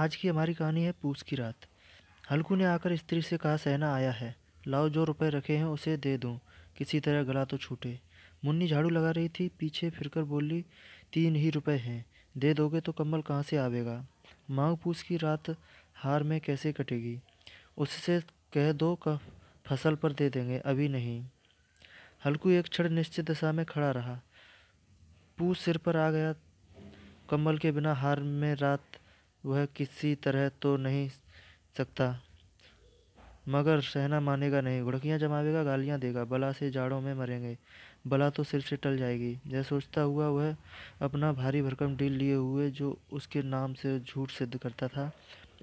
आज की हमारी कहानी है पूस की रात हल्कू ने आकर स्त्री से कहा सहना आया है लाओ जो रुपए रखे हैं उसे दे दूँ किसी तरह गला तो छूटे मुन्नी झाड़ू लगा रही थी पीछे फिरकर बोली तीन ही रुपए हैं दे दोगे तो कम्बल कहाँ से आवेगा मांग पूस की रात हार में कैसे कटेगी उससे कह दो का फसल पर दे देंगे अभी नहीं हल्कू एक क्षण निश्चित दशा में खड़ा रहा पूस सिर पर आ गया कम्बल के बिना हार में रात वह किसी तरह तो नहीं सकता मगर सहना मानेगा नहीं घुड़कियाँ जमावेगा गालियाँ देगा बला से जाड़ों में मरेंगे बला तो सिर से टल जाएगी यह सोचता हुआ वह अपना भारी भरकम डील लिए हुए जो उसके नाम से झूठ सिद्ध करता था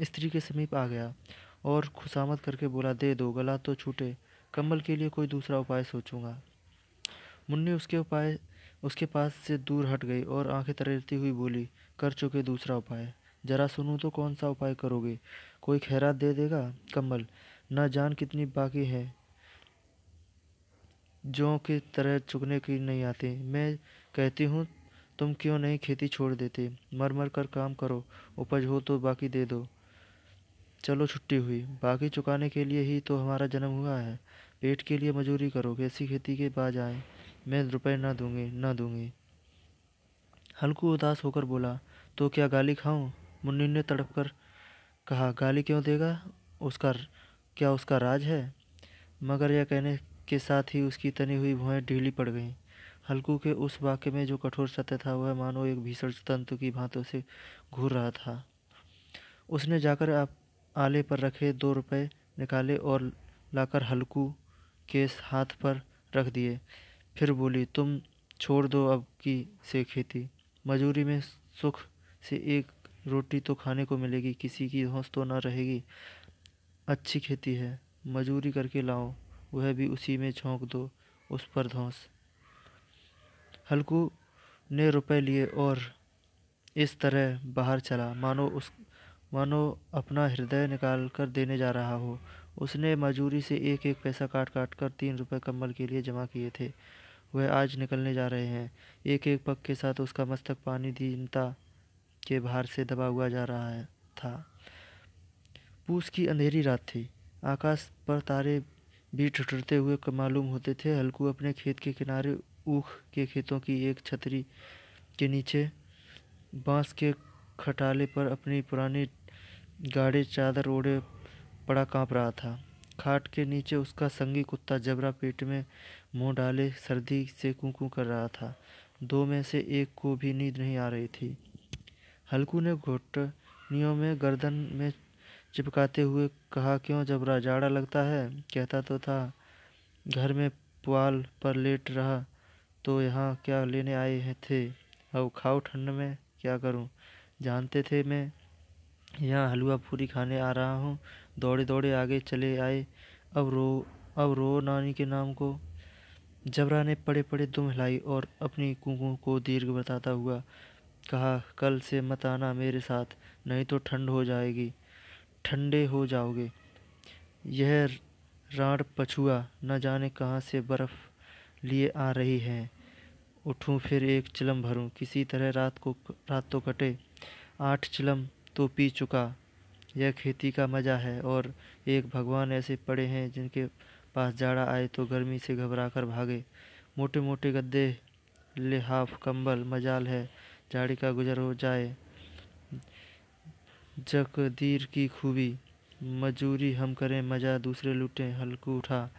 स्त्री के समीप आ गया और खुशामद करके बोला दे दो गला तो छूटे कम्बल के लिए कोई दूसरा उपाय सोचूंगा मुन्नी उसके उपाय उसके पास से दूर हट गई और आंखें तरेरती हुई बोली कर चुके दूसरा उपाय जरा सुनो तो कौन सा उपाय करोगे कोई खैरात दे देगा कमल न जान कितनी बाकी है जो की तरह चुगने की नहीं आते मैं कहती हूँ तुम क्यों नहीं खेती छोड़ देते मर मर कर काम करो उपज हो तो बाकी दे दो चलो छुट्टी हुई बाकी चुकाने के लिए ही तो हमारा जन्म हुआ है पेट के लिए मजूरी करो कैसी खेती के बाद आए मैं रुपए ना दूंगी ना दूंगी हल्कू उदास होकर बोला तो क्या गाली खाऊं मुन्नी ने तड़प कर कहा गाली क्यों देगा उसका क्या उसका राज है मगर यह कहने के साथ ही उसकी तनी हुई भुएँ ढीली पड़ गईं हल्कू के उस वाक्य में जो कठोर सत्य था वह मानो एक भीषण तंतु की भांतों से घूर रहा था उसने जाकर आप आले पर रखे दो रुपए निकाले और लाकर हल्कू के हाथ पर रख दिए फिर बोली तुम छोड़ दो अब की से खेती मजूरी में सुख से एक रोटी तो खाने को मिलेगी किसी की हौस तो ना रहेगी अच्छी खेती है मजूरी करके लाओ वह भी उसी में झोंक दो उस पर धौस हल्कू ने रुपए लिए और इस तरह बाहर चला मानो उस मानो अपना हृदय निकाल कर देने जा रहा हो उसने मजूरी से एक एक पैसा काट काट कर तीन रुपए कम्बल के लिए जमा किए थे वह आज निकलने जा रहे हैं एक एक पग के साथ उसका मस्तक पानी दीनता के बाहर से दबा हुआ जा रहा है था पूस की अंधेरी रात थी आकाश पर तारे भी ठटरते हुए मालूम होते थे हल्कू अपने खेत के किनारे ऊख के खेतों की एक छतरी के नीचे बांस के खटाले पर अपनी पुरानी गाढ़े चादर ओढ़े पड़ा कांप रहा था खाट के नीचे उसका संगी कुत्ता जबरा पेट में मुंह डाले सर्दी से कुकू कर रहा था दो में से एक को भी नींद नहीं आ रही थी हल्कू ने घुटनियों में गर्दन में चिपकाते हुए कहा क्यों जबरा जाड़ा लगता है कहता तो था घर में पुआल पर लेट रहा तो यहाँ क्या लेने आए थे अब खाओ ठंड में क्या करूँ जानते थे मैं यहाँ हलवा पूरी खाने आ रहा हूँ दौड़े दौड़े आगे चले आए अब रो अब रो नानी के नाम को जबरा ने पड़े पड़े दुम हिलाई और अपनी कुंगों को दीर्घ बताता हुआ कहा कल से मत आना मेरे साथ नहीं तो ठंड हो जाएगी ठंडे हो जाओगे यह राड पछुआ न जाने कहाँ से बर्फ़ लिए आ रही है उठूँ फिर एक चिलम भरूँ किसी तरह रात को रात तो कटे आठ चिलम तो पी चुका यह खेती का मज़ा है और एक भगवान ऐसे पड़े हैं जिनके पास जाड़ा आए तो गर्मी से घबरा कर भागे मोटे मोटे गद्दे लिहाफ कंबल मजाल है झाड़ी का गुजर हो जाए जकदीर की खूबी मजूरी हम करें मजा दूसरे लूटे हल्कू उठा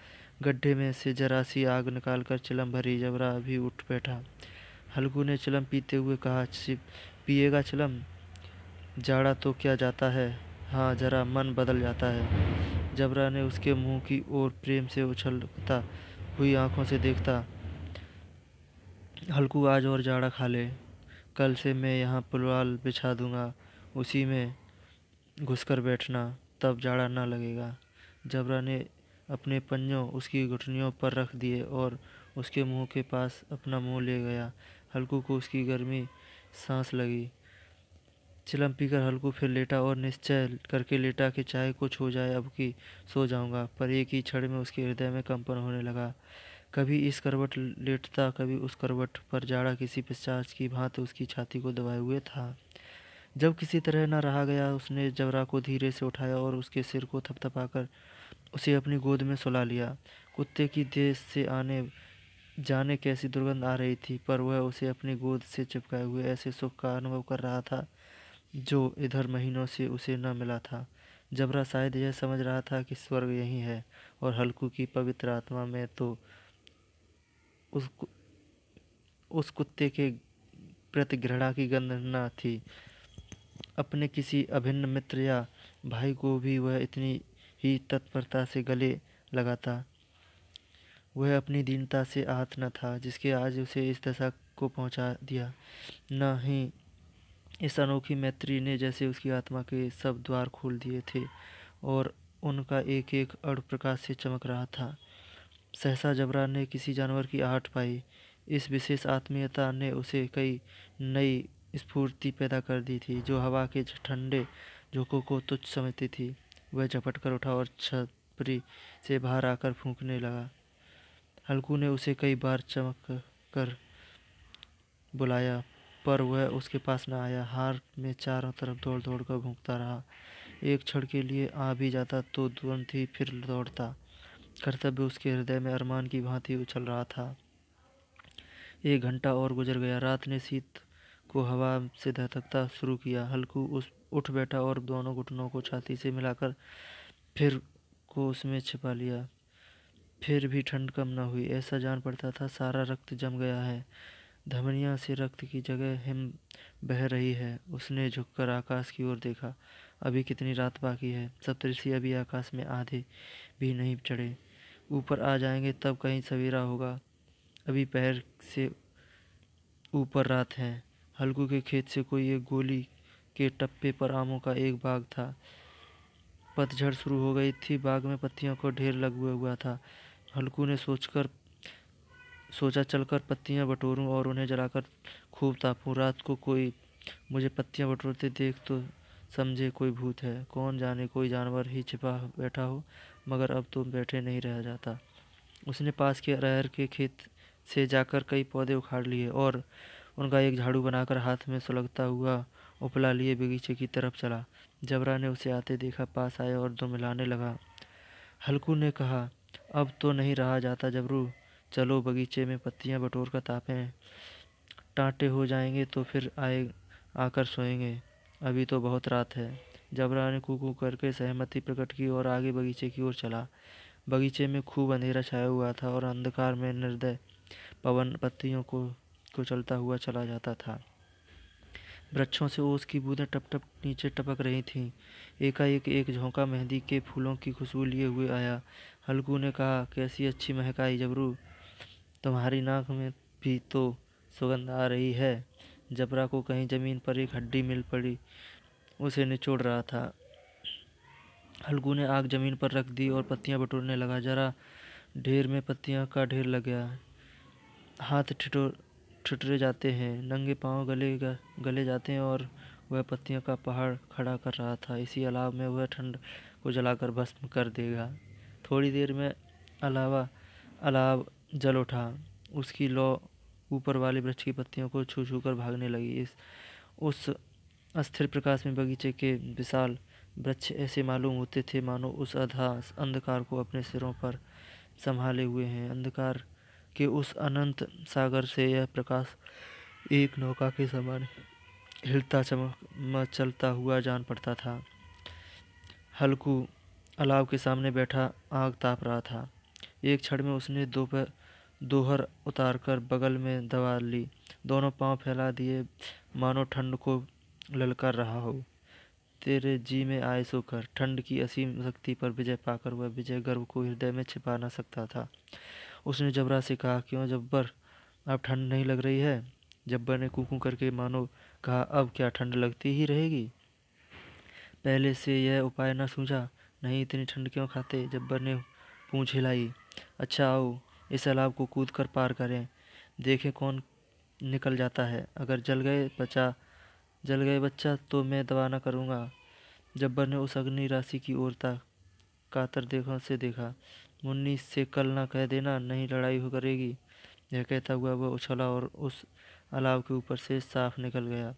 गड्ढे में से जरा सी आग निकाल कर चिलम भरी जबरा अभी उठ बैठा हल्कू ने चिलम पीते हुए कहा पिएगा चिलम जाड़ा तो क्या जाता है हाँ जरा मन बदल जाता है जबरा ने उसके मुंह की ओर प्रेम से उछलता हुई आंखों से देखता हल्कू आज और जाड़ा खा ले कल से मैं यहाँ पुलवाल बिछा दूँगा उसी में घुसकर बैठना तब जाड़ा ना लगेगा जबरा ने अपने पंजों उसकी घुटनियों पर रख दिए और उसके मुंह के पास अपना मुंह ले गया हल्कू को उसकी गर्मी सांस लगी चिलम पीकर हल्कू फिर लेटा और निश्चय करके लेटा कि चाहे कुछ हो जाए अब कि सो जाऊंगा पर एक ही क्षण में उसके हृदय में कंपन होने लगा कभी इस करवट लेटता कभी उस करवट पर जाड़ा किसी पिशाच की भांत उसकी छाती को दबाए हुए था जब किसी तरह न रहा गया उसने जबरा को धीरे से उठाया और उसके सिर को थपथपाकर उसे अपनी गोद में सुला लिया कुत्ते की देश से आने जाने कैसी दुर्गंध आ रही थी पर वह उसे अपनी गोद से चिपकाए हुए ऐसे सुख का अनुभव कर रहा था जो इधर महीनों से उसे न मिला था जबरा शायद यह समझ रहा था कि स्वर्ग यही है और हल्कू की पवित्र आत्मा में तो उस उस कुत्ते के प्रति घृणा की गंध न थी अपने किसी अभिन्न मित्र या भाई को भी वह इतनी ही तत्परता से गले लगाता वह अपनी दीनता से आहत न था जिसके आज उसे इस दशा को पहुंचा दिया न ही इस अनोखी मैत्री ने जैसे उसकी आत्मा के सब द्वार खोल दिए थे और उनका एक एक अड़ प्रकाश से चमक रहा था सहसा जबरा ने किसी जानवर की आहट पाई इस विशेष आत्मीयता ने उसे कई नई स्फूर्ति पैदा कर दी थी जो हवा के ठंडे झोंकों को तुच्छ समझती थी वह झपट कर उठा और छपरी से बाहर आकर फूंकने लगा हल्कू ने उसे कई बार चमक कर बुलाया पर वह उसके पास न आया हार में चारों तरफ दौड़ दौड़ कर भूखता रहा एक क्षण के लिए आ भी जाता तो तुरंत ही फिर दौड़ता कर्तव्य उसके हृदय में अरमान की भांति उछल रहा था एक घंटा और गुजर गया रात ने शीत को हवा से धकता शुरू किया हल्कू उस उठ बैठा और दोनों घुटनों को छाती से मिलाकर फिर को उसमें छिपा लिया फिर भी ठंड कम न हुई ऐसा जान पड़ता था सारा रक्त जम गया है धमनिया से रक्त की जगह हिम बह रही है उसने झुककर आकाश की ओर देखा अभी कितनी रात बाकी है सप्तऋषि अभी आकाश में आधे भी नहीं चढ़े ऊपर आ जाएंगे तब कहीं सवेरा होगा अभी पहर से ऊपर रात है हल्कू के खेत से कोई एक गोली के टप्पे पर आमों का एक बाग था पतझड़ शुरू हो गई थी बाग में पत्तियों को ढेर लगा हुआ था हल्कू ने सोचकर सोचा चलकर पत्तियां बटोरूं और उन्हें जलाकर खूब तापूं रात को कोई मुझे पत्तियां बटोरते देख तो समझे कोई भूत है कौन जाने कोई जानवर ही छिपा बैठा हो मगर अब तो बैठे नहीं रह जाता उसने पास के अरहर के खेत से जाकर कई पौधे उखाड़ लिए और उनका एक झाड़ू बनाकर हाथ में सुलगता हुआ उपला लिए बगीचे की तरफ चला जबरा ने उसे आते देखा पास आया और दो मिलाने लगा हल्कू ने कहा अब तो नहीं रहा जाता जबरू चलो बगीचे में पत्तियां बटोर कर तापें टाँटे हो जाएंगे तो फिर आए आकर सोएंगे अभी तो बहुत रात है जबरा ने कु करके सहमति प्रकट की और आगे बगीचे की ओर चला बगीचे में खूब अंधेरा छाया हुआ था और अंधकार में निर्दय पवन पत्तियों को को चलता हुआ चला जाता था वृक्षों से ओस की बूंदें टप टप नीचे टपक रही थीं एकाएक एक झोंका मेहंदी के फूलों की खुशबू लिए हुए आया हल्कू ने कहा कैसी अच्छी महक आई जबरू तुम्हारी नाक में भी तो सुगंध आ रही है जबरा को कहीं ज़मीन पर एक हड्डी मिल पड़ी उसे निचोड़ रहा था हल्गू ने आग जमीन पर रख दी और पत्तियां बटोरने लगा जरा ढेर में पत्तियां का ढेर लग गया हाथ ठिठो ठिठरे जाते हैं नंगे पांव गले गले जाते हैं और वह पत्तियों का पहाड़ खड़ा कर रहा था इसी अलाव में वह ठंड को जलाकर भस्म कर देगा थोड़ी देर में अलावा अलाव जल उठा उसकी लौ ऊपर वाले वृक्ष की पत्तियों को छू छू कर भागने लगी इस उस अस्थिर प्रकाश में बगीचे के विशाल वृक्ष ऐसे मालूम होते थे मानो उस आधा अंधकार को अपने सिरों पर संभाले हुए हैं अंधकार के उस अनंत सागर से यह प्रकाश एक नौका के समान हिलता चमक चलता हुआ जान पड़ता था हल्कू अलाव के सामने बैठा आग ताप रहा था एक क्षण में उसने दोपहर दोहर उतारकर बगल में दबा ली दोनों पांव फैला दिए मानो ठंड को ललकार रहा हो तेरे जी में आए सोकर ठंड की असीम शक्ति पर विजय पाकर वह विजय गर्व को हृदय में छिपा ना सकता था उसने जबरा से कहा क्यों जब्बर अब ठंड नहीं लग रही है जब्बर ने कुकू करके मानो कहा अब क्या ठंड लगती ही रहेगी पहले से यह उपाय न सूझा नहीं इतनी ठंड क्यों खाते जब्बर ने पूँछ हिलाई अच्छा आओ इस अलाब को कूद कर पार करें देखें कौन निकल जाता है अगर जल गए बचा जल गए बच्चा तो मैं दवा ना करूँगा जब्बर ने उस अग्नि राशि की ओर तक कातर देखों से देखा मुन्नी से कल ना कह देना नहीं लड़ाई हो करेगी यह कहता हुआ वह उछला और उस अलाव के ऊपर से साफ निकल गया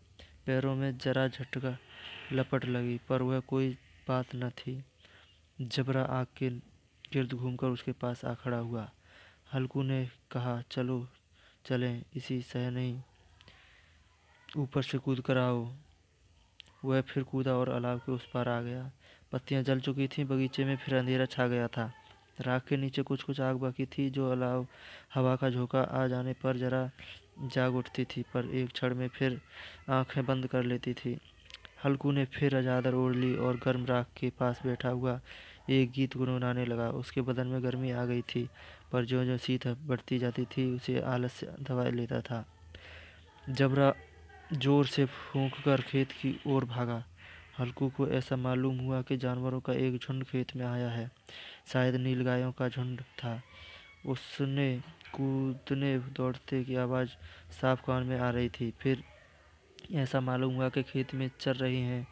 पैरों में जरा झटका लपट लगी पर वह कोई बात न थी जबरा आग के गिर्द घूमकर उसके पास आ खड़ा हुआ हल्कू ने कहा चलो चलें इसी सह नहीं ऊपर से कूद कर आओ वह फिर कूदा और अलाव के उस पार आ गया पत्तियां जल चुकी थीं बगीचे में फिर अंधेरा छा गया था राख के नीचे कुछ कुछ आग बाकी थी जो अलाव हवा का झोंका आ जाने पर जरा जाग उठती थी पर एक क्षण में फिर आंखें बंद कर लेती थी हल्कू ने फिर अजादर ओढ़ ली और गर्म राख के पास बैठा हुआ एक गीत गुनगुनाने लगा उसके बदन में गर्मी आ गई थी पर जो जो सीत बढ़ती जाती थी उसे आलस दबा लेता था जबरा जोर से फूंक कर खेत की ओर भागा हल्कू को ऐसा मालूम हुआ कि जानवरों का एक झुंड खेत में आया है शायद नीलगायों का झुंड था उसने कूदने दौड़ते की आवाज़ साफ कान में आ रही थी फिर ऐसा मालूम हुआ कि खेत में चर रही हैं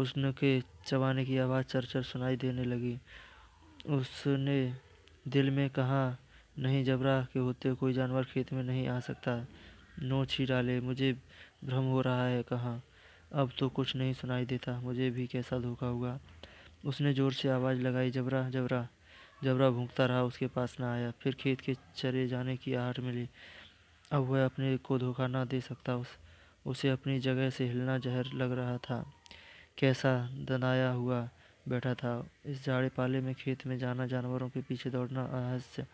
उसके चबाने की आवाज़ चर चर सुनाई देने लगी उसने दिल में कहा नहीं जबरा के होते कोई जानवर खेत में नहीं आ सकता नोची डाले मुझे भ्रम हो रहा है कहाँ अब तो कुछ नहीं सुनाई देता मुझे भी कैसा धोखा हुआ उसने ज़ोर से आवाज़ लगाई जबरा जबरा जबरा भूखता रहा उसके पास ना आया फिर खेत के चरे जाने की आहट मिली अब वह अपने को धोखा ना दे सकता उस उसे अपनी जगह से हिलना जहर लग रहा था कैसा दनाया हुआ बैठा था इस झाड़े पाले में खेत में जाना जानवरों के पीछे दौड़ना अहस्य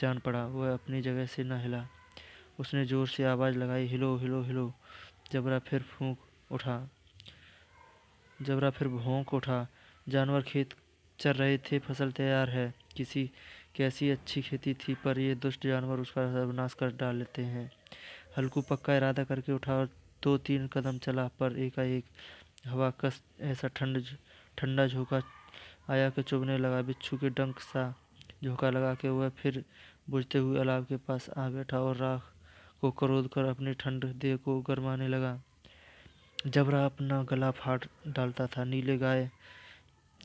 जान पड़ा वह अपनी जगह से न हिला उसने ज़ोर से आवाज़ लगाई हिलो हिलो हिलो जबरा फिर फूंक उठा जबरा फिर भोंक उठा जानवर खेत चर रहे थे फसल तैयार है किसी कैसी अच्छी खेती थी पर ये दुष्ट जानवर उसका सर्वनाश कर डाल लेते हैं हल्कू पक्का इरादा करके उठा और दो तीन कदम चला पर एकाएक हवा कस ऐसा ठंड ठंडा झोंका आया के चुभने लगा बिच्छू के डंक सा झोंका लगा के वह फिर बुझते हुए अलाव के पास आ बैठा और राख को क्रोध कर अपने ठंड देह को गरमाने लगा जबरा अपना गला फाट डालता था नीले गाय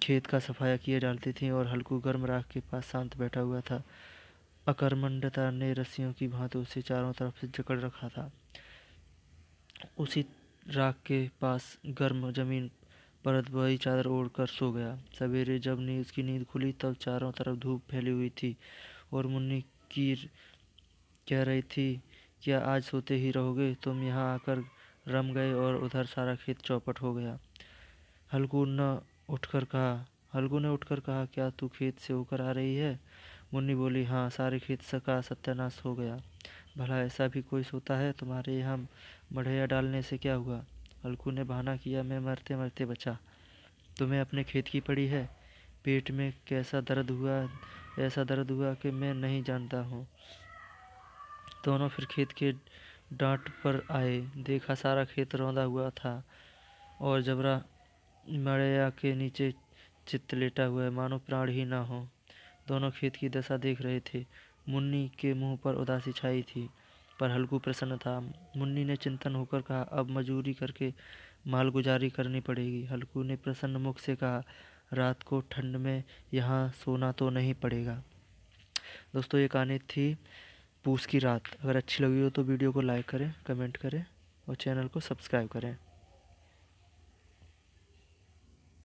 खेत का सफाया किए डालती थी और हल्कू गर्म राख के पास शांत बैठा हुआ था अकर्मंडता ने रस्सियों की भांति उसे चारों तरफ से जकड़ रखा था उसी राख के पास गर्म जमीन परत बही चादर ओढ़ कर सो गया सवेरे जब नींद उसकी नींद खुली तब चारों तरफ धूप फैली हुई थी और मुन्नी कीर कह रही थी क्या आज सोते ही रहोगे तुम यहाँ आकर रम गए और उधर सारा खेत चौपट हो गया हल्कू न उठकर कहा हल्कू ने उठकर कहा क्या तू खेत से होकर आ रही है मुन्नी बोली हाँ सारे खेत सका सत्यानाश हो गया भला ऐसा भी कोई सोता है तुम्हारे यहाँ मढ़ैया डालने से क्या हुआ हल्कू ने बहाना किया मैं मरते मरते बचा तुम्हें अपने खेत की पड़ी है पेट में कैसा दर्द हुआ ऐसा दर्द हुआ कि मैं नहीं जानता हूँ दोनों फिर खेत के डांट पर आए देखा सारा खेत रौंदा हुआ था और जबरा मड़ैया के नीचे चित्त लेटा हुआ है मानो प्राण ही ना हो दोनों खेत की दशा देख रहे थे मुन्नी के मुंह पर उदासी छाई थी पर हल्कू प्रसन्न था मुन्नी ने चिंतन होकर कहा अब मजूरी करके मालगुजारी करनी पड़ेगी हल्कू ने प्रसन्न मुख से कहा रात को ठंड में यहाँ सोना तो नहीं पड़ेगा दोस्तों ये कहानी थी पूस की रात अगर अच्छी लगी हो तो वीडियो को लाइक करें कमेंट करें और चैनल को सब्सक्राइब करें